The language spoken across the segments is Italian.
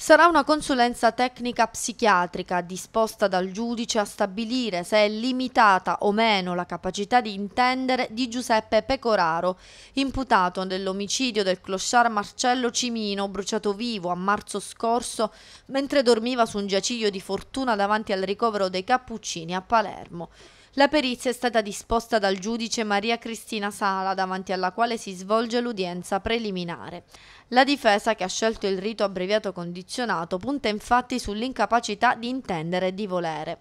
Sarà una consulenza tecnica psichiatrica disposta dal giudice a stabilire se è limitata o meno la capacità di intendere di Giuseppe Pecoraro, imputato nell'omicidio del clochard Marcello Cimino, bruciato vivo a marzo scorso mentre dormiva su un giaciglio di fortuna davanti al ricovero dei Cappuccini a Palermo. La perizia è stata disposta dal giudice Maria Cristina Sala, davanti alla quale si svolge l'udienza preliminare. La difesa, che ha scelto il rito abbreviato condizionato, punta infatti sull'incapacità di intendere e di volere.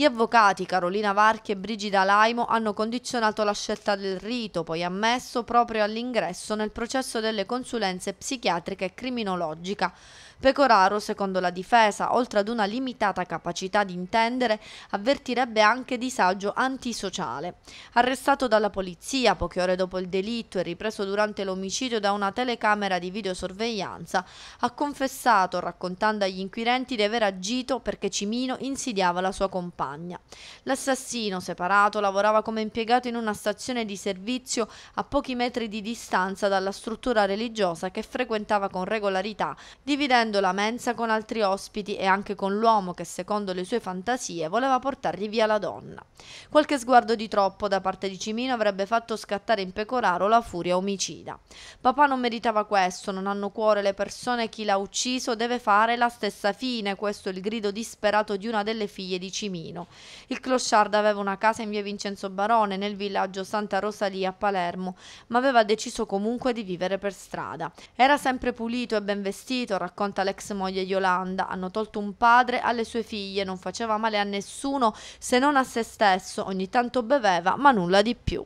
Gli avvocati Carolina Varchi e Brigida Laimo hanno condizionato la scelta del rito, poi ammesso, proprio all'ingresso nel processo delle consulenze psichiatriche e criminologica. Pecoraro, secondo la difesa, oltre ad una limitata capacità di intendere, avvertirebbe anche disagio antisociale. Arrestato dalla polizia poche ore dopo il delitto e ripreso durante l'omicidio da una telecamera di videosorveglianza, ha confessato, raccontando agli inquirenti di aver agito perché Cimino insidiava la sua compagna montagna. L'assassino, separato, lavorava come impiegato in una stazione di servizio a pochi metri di distanza dalla struttura religiosa che frequentava con regolarità, dividendo la mensa con altri ospiti e anche con l'uomo che, secondo le sue fantasie, voleva portargli via la donna. Qualche sguardo di troppo da parte di Cimino avrebbe fatto scattare in Pecoraro la furia omicida. Papà non meritava questo, non hanno cuore le persone, chi l'ha ucciso deve fare la stessa fine, questo è il grido disperato di una delle figlie di Cimino Torino. Il clochard aveva una casa in via Vincenzo Barone, nel villaggio Santa Rosalia a Palermo, ma aveva deciso comunque di vivere per strada. Era sempre pulito e ben vestito, racconta l'ex moglie Yolanda. Hanno tolto un padre alle sue figlie, non faceva male a nessuno se non a se stesso, ogni tanto beveva, ma nulla di più.